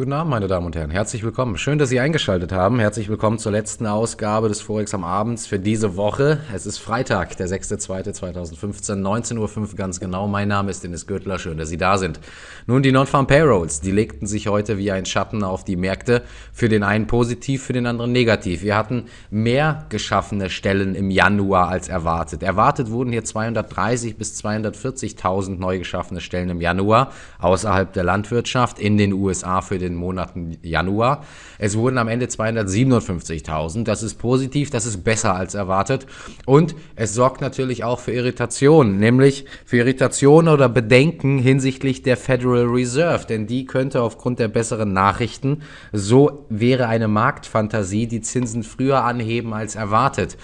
Guten Abend, meine Damen und Herren. Herzlich willkommen. Schön, dass Sie eingeschaltet haben. Herzlich willkommen zur letzten Ausgabe des Forex am Abends für diese Woche. Es ist Freitag, der 6.2.2015, 19.05 Uhr ganz genau. Mein Name ist Dennis Gürtler. Schön, dass Sie da sind. Nun, die Non-Farm Payrolls, die legten sich heute wie ein Schatten auf die Märkte. Für den einen positiv, für den anderen negativ. Wir hatten mehr geschaffene Stellen im Januar als erwartet. Erwartet wurden hier 230.000 bis 240.000 neu geschaffene Stellen im Januar außerhalb der Landwirtschaft in den USA für den den Monaten Januar. Es wurden am Ende 257.000. Das ist positiv, das ist besser als erwartet. Und es sorgt natürlich auch für Irritationen, nämlich für Irritationen oder Bedenken hinsichtlich der Federal Reserve. Denn die könnte aufgrund der besseren Nachrichten, so wäre eine Marktfantasie, die Zinsen früher anheben als erwartet.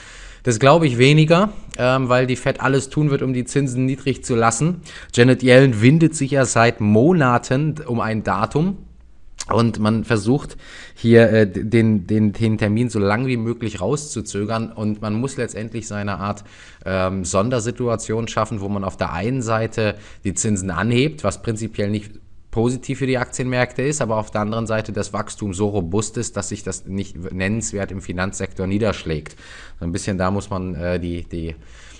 Das glaube ich weniger, ähm, weil die Fed alles tun wird, um die Zinsen niedrig zu lassen. Janet Yellen windet sich ja seit Monaten um ein Datum. Und man versucht hier äh, den, den, den Termin so lang wie möglich rauszuzögern und man muss letztendlich seine Art ähm, Sondersituation schaffen, wo man auf der einen Seite die Zinsen anhebt, was prinzipiell nicht positiv für die Aktienmärkte ist, aber auf der anderen Seite das Wachstum so robust ist, dass sich das nicht nennenswert im Finanzsektor niederschlägt. So ein bisschen da muss man äh, die, die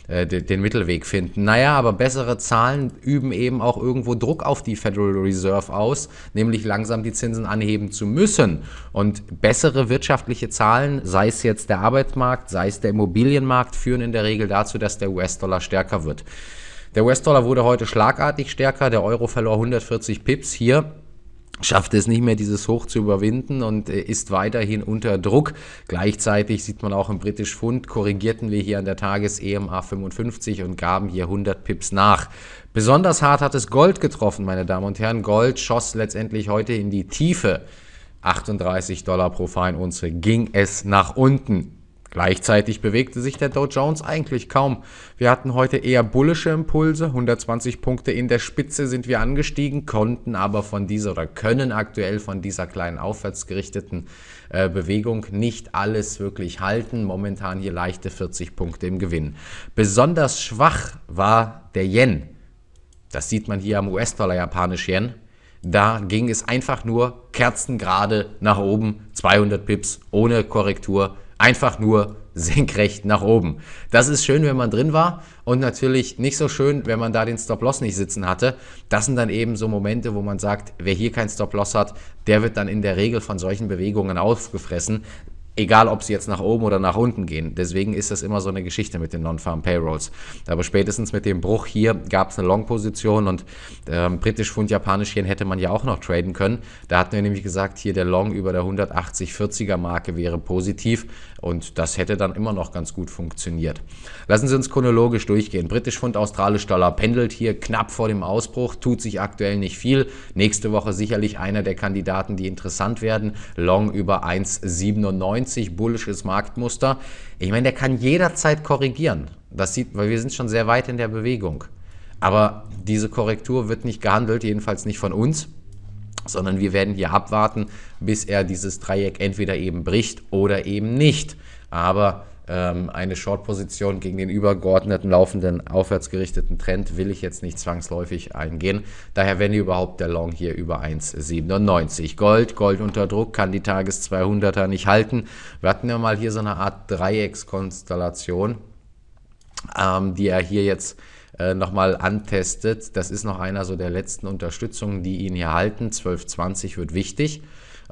äh, den Mittelweg finden. Naja, aber bessere Zahlen üben eben auch irgendwo Druck auf die Federal Reserve aus, nämlich langsam die Zinsen anheben zu müssen. Und bessere wirtschaftliche Zahlen, sei es jetzt der Arbeitsmarkt, sei es der Immobilienmarkt, führen in der Regel dazu, dass der US-Dollar stärker wird. Der US-Dollar wurde heute schlagartig stärker, der Euro verlor 140 Pips hier schafft es nicht mehr, dieses Hoch zu überwinden und äh, ist weiterhin unter Druck. Gleichzeitig sieht man auch im British Fund, korrigierten wir hier an der Tages-EMA 55 und gaben hier 100 Pips nach. Besonders hart hat es Gold getroffen, meine Damen und Herren. Gold schoss letztendlich heute in die Tiefe. 38 Dollar pro Feinunze ging es nach unten. Gleichzeitig bewegte sich der Dow Jones eigentlich kaum. Wir hatten heute eher bullische Impulse, 120 Punkte in der Spitze sind wir angestiegen, konnten aber von dieser oder können aktuell von dieser kleinen aufwärts gerichteten äh, Bewegung nicht alles wirklich halten. Momentan hier leichte 40 Punkte im Gewinn. Besonders schwach war der Yen. Das sieht man hier am US-Dollar japanisch Yen. Da ging es einfach nur kerzengerade nach oben, 200 Pips ohne Korrektur einfach nur senkrecht nach oben. Das ist schön, wenn man drin war und natürlich nicht so schön, wenn man da den Stop-Loss nicht sitzen hatte. Das sind dann eben so Momente, wo man sagt, wer hier keinen Stop-Loss hat, der wird dann in der Regel von solchen Bewegungen aufgefressen egal ob sie jetzt nach oben oder nach unten gehen. Deswegen ist das immer so eine Geschichte mit den Non-Farm Payrolls. Aber spätestens mit dem Bruch hier gab es eine Long-Position und ähm, britisch Pfund, japanisch Yen hätte man ja auch noch traden können. Da hatten wir nämlich gesagt, hier der Long über der 180-40er Marke wäre positiv und das hätte dann immer noch ganz gut funktioniert. Lassen Sie uns chronologisch durchgehen. Britisch Pfund, australisch Dollar pendelt hier knapp vor dem Ausbruch, tut sich aktuell nicht viel. Nächste Woche sicherlich einer der Kandidaten, die interessant werden. Long über 1,97 einzig bullisches Marktmuster. Ich meine, der kann jederzeit korrigieren. Das sieht, weil wir sind schon sehr weit in der Bewegung. Aber diese Korrektur wird nicht gehandelt, jedenfalls nicht von uns, sondern wir werden hier abwarten, bis er dieses Dreieck entweder eben bricht oder eben nicht. Aber ähm, eine Short-Position gegen den übergeordneten, laufenden, aufwärtsgerichteten Trend will ich jetzt nicht zwangsläufig eingehen. Daher, wenn überhaupt, der Long hier über 1,97. Gold, Gold unter Druck, kann die Tages 200er nicht halten. Wir hatten ja mal hier so eine Art Dreieckskonstellation, ähm, die er hier jetzt äh, nochmal antestet. Das ist noch einer so der letzten Unterstützungen, die ihn hier halten. 12,20 wird wichtig.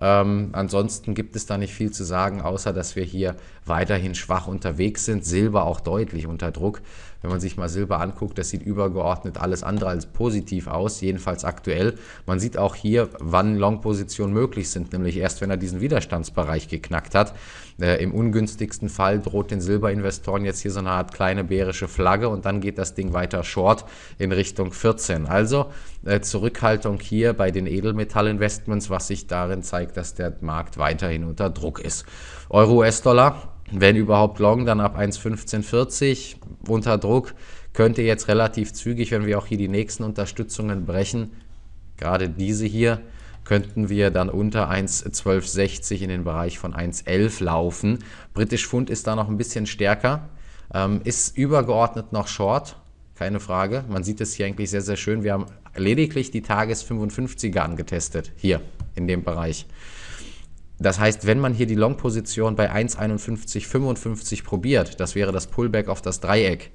Ähm, ansonsten gibt es da nicht viel zu sagen, außer dass wir hier weiterhin schwach unterwegs sind. Silber auch deutlich unter Druck wenn man sich mal Silber anguckt, das sieht übergeordnet alles andere als positiv aus, jedenfalls aktuell. Man sieht auch hier, wann Long-Positionen möglich sind, nämlich erst, wenn er diesen Widerstandsbereich geknackt hat. Äh, Im ungünstigsten Fall droht den Silberinvestoren jetzt hier so eine Art kleine bärische Flagge und dann geht das Ding weiter short in Richtung 14. Also äh, Zurückhaltung hier bei den Edelmetallinvestments, was sich darin zeigt, dass der Markt weiterhin unter Druck ist. Euro-US-Dollar wenn überhaupt Long, dann ab 1,1540 unter Druck. Könnte jetzt relativ zügig, wenn wir auch hier die nächsten Unterstützungen brechen, gerade diese hier, könnten wir dann unter 1,1260 in den Bereich von 1,11 laufen. British Pfund ist da noch ein bisschen stärker, ähm, ist übergeordnet noch short, keine Frage. Man sieht es hier eigentlich sehr, sehr schön. Wir haben lediglich die Tages 55er angetestet, hier in dem Bereich. Das heißt, wenn man hier die Long-Position bei 1,51,55 probiert, das wäre das Pullback auf das Dreieck,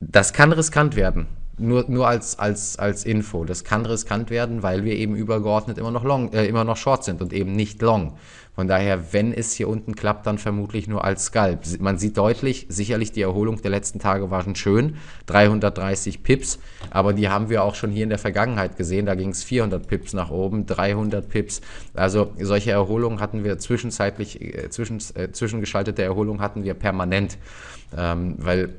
das kann riskant werden. Nur, nur als, als, als Info. Das kann riskant werden, weil wir eben übergeordnet immer noch, long, äh, immer noch short sind und eben nicht long. Von daher, wenn es hier unten klappt, dann vermutlich nur als Scalp. Man sieht deutlich, sicherlich die Erholung der letzten Tage war schon schön, 330 Pips, aber die haben wir auch schon hier in der Vergangenheit gesehen. Da ging es 400 Pips nach oben, 300 Pips. Also solche Erholungen hatten wir zwischenzeitlich, äh, zwischen, äh, zwischengeschaltete Erholung hatten wir permanent, ähm, weil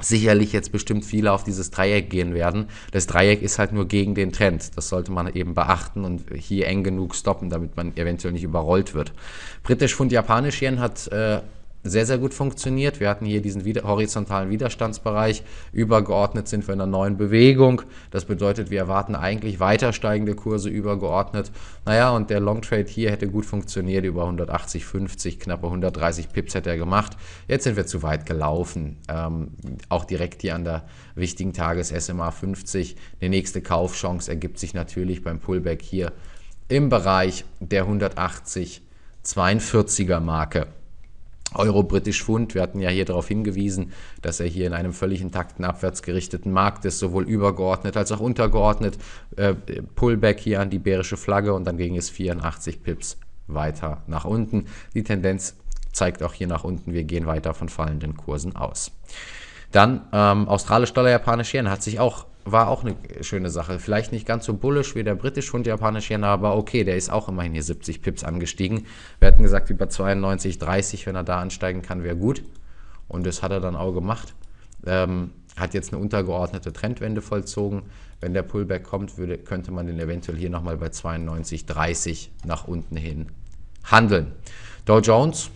sicherlich jetzt bestimmt viele auf dieses Dreieck gehen werden. Das Dreieck ist halt nur gegen den Trend. Das sollte man eben beachten und hier eng genug stoppen, damit man eventuell nicht überrollt wird. Britisch Pfund Japanisch Yen hat äh, sehr, sehr gut funktioniert. Wir hatten hier diesen wieder horizontalen Widerstandsbereich. Übergeordnet sind wir in einer neuen Bewegung. Das bedeutet, wir erwarten eigentlich weiter steigende Kurse übergeordnet. Naja, und der Long Trade hier hätte gut funktioniert. Über 180,50, knappe 130 Pips hätte er gemacht. Jetzt sind wir zu weit gelaufen. Ähm, auch direkt hier an der wichtigen Tages SMA 50. Die nächste Kaufchance ergibt sich natürlich beim Pullback hier im Bereich der 180,42er Marke. Euro britisch Pfund. Wir hatten ja hier darauf hingewiesen, dass er hier in einem völlig intakten abwärts gerichteten Markt ist, sowohl übergeordnet als auch untergeordnet. Äh, Pullback hier an die bärische Flagge und dann ging es 84 Pips weiter nach unten. Die Tendenz zeigt auch hier nach unten, wir gehen weiter von fallenden Kursen aus. Dann ähm, australisch Dollar, japanisch Yen hat sich auch war auch eine schöne Sache. Vielleicht nicht ganz so bullisch wie der britische und japanische Yen, aber okay, der ist auch immerhin hier 70 Pips angestiegen. Wir hatten gesagt, über 92, 30, wenn er da ansteigen kann, wäre gut. Und das hat er dann auch gemacht. Ähm, hat jetzt eine untergeordnete Trendwende vollzogen. Wenn der Pullback kommt, würde, könnte man den eventuell hier nochmal bei 92,30 nach unten hin handeln. Dow Jones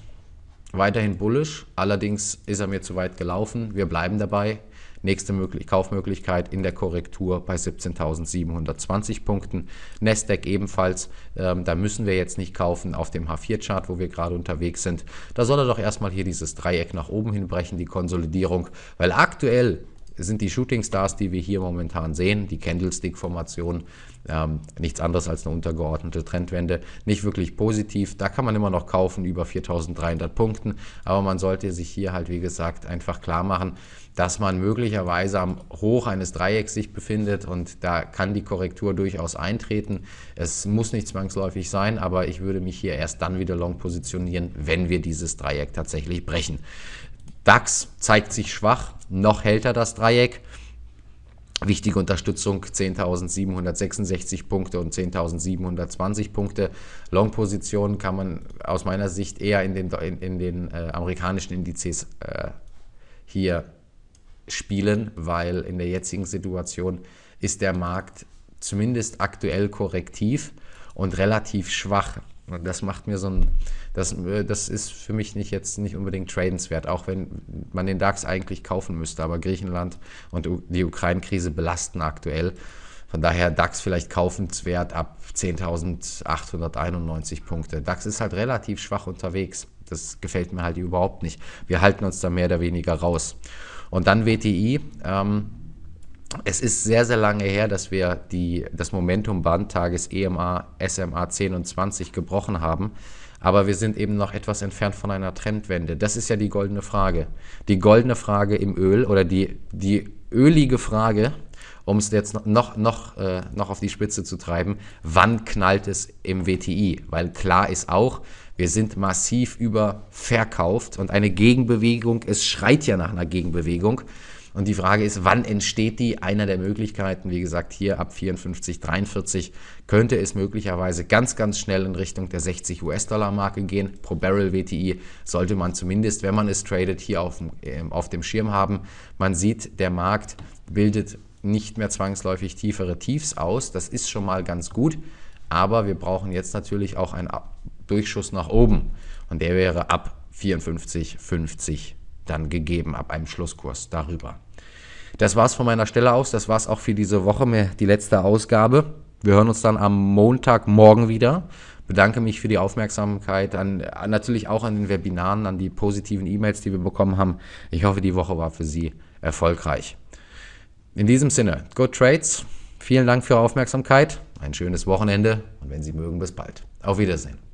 weiterhin bullisch, allerdings ist er mir zu weit gelaufen. Wir bleiben dabei. Nächste möglich Kaufmöglichkeit in der Korrektur bei 17.720 Punkten. Nasdaq ebenfalls, ähm, da müssen wir jetzt nicht kaufen auf dem H4-Chart, wo wir gerade unterwegs sind. Da soll er doch erstmal hier dieses Dreieck nach oben hinbrechen, die Konsolidierung, weil aktuell sind die Shooting Stars, die wir hier momentan sehen, die Candlestick-Formation, ähm, nichts anderes als eine untergeordnete Trendwende, nicht wirklich positiv. Da kann man immer noch kaufen über 4300 Punkten, aber man sollte sich hier halt, wie gesagt, einfach klar machen, dass man möglicherweise am Hoch eines Dreiecks sich befindet und da kann die Korrektur durchaus eintreten. Es muss nicht zwangsläufig sein, aber ich würde mich hier erst dann wieder long positionieren, wenn wir dieses Dreieck tatsächlich brechen. DAX zeigt sich schwach, noch hält er das Dreieck. Wichtige Unterstützung 10.766 Punkte und 10.720 Punkte. Long-Positionen kann man aus meiner Sicht eher in den, in, in den äh, amerikanischen Indizes äh, hier spielen, weil in der jetzigen Situation ist der Markt zumindest aktuell korrektiv und relativ schwach das macht mir so ein, das, äh, das ist für mich nicht jetzt nicht unbedingt tradenswert, auch wenn man den DAX eigentlich kaufen müsste. Aber Griechenland und die Ukraine-Krise belasten aktuell. Von daher DAX vielleicht kaufenswert ab 10.891 Punkte. DAX ist halt relativ schwach unterwegs. Das gefällt mir halt überhaupt nicht. Wir halten uns da mehr oder weniger raus. Und dann WTI. Ähm, es ist sehr, sehr lange her, dass wir die, das Momentum Bandtages EMA, SMA 10 und 20 gebrochen haben. Aber wir sind eben noch etwas entfernt von einer Trendwende. Das ist ja die goldene Frage. Die goldene Frage im Öl oder die, die ölige Frage, um es jetzt noch, noch, äh, noch auf die Spitze zu treiben, wann knallt es im WTI? Weil klar ist auch, wir sind massiv überverkauft und eine Gegenbewegung, es schreit ja nach einer Gegenbewegung. Und die Frage ist, wann entsteht die? Einer der Möglichkeiten, wie gesagt, hier ab 54, 43 könnte es möglicherweise ganz, ganz schnell in Richtung der 60 US-Dollar-Marke gehen. Pro Barrel WTI sollte man zumindest, wenn man es tradet, hier auf dem, äh, auf dem Schirm haben. Man sieht, der Markt bildet nicht mehr zwangsläufig tiefere Tiefs aus. Das ist schon mal ganz gut. Aber wir brauchen jetzt natürlich auch einen Durchschuss nach oben. Und der wäre ab 54, 50 dann gegeben ab einem Schlusskurs darüber. Das war's von meiner Stelle aus. Das war's auch für diese Woche, mehr die letzte Ausgabe. Wir hören uns dann am Montagmorgen wieder. Bedanke mich für die Aufmerksamkeit, an, äh, natürlich auch an den Webinaren, an die positiven E-Mails, die wir bekommen haben. Ich hoffe, die Woche war für Sie erfolgreich. In diesem Sinne, Good Trades, vielen Dank für Ihre Aufmerksamkeit, ein schönes Wochenende und wenn Sie mögen, bis bald. Auf Wiedersehen.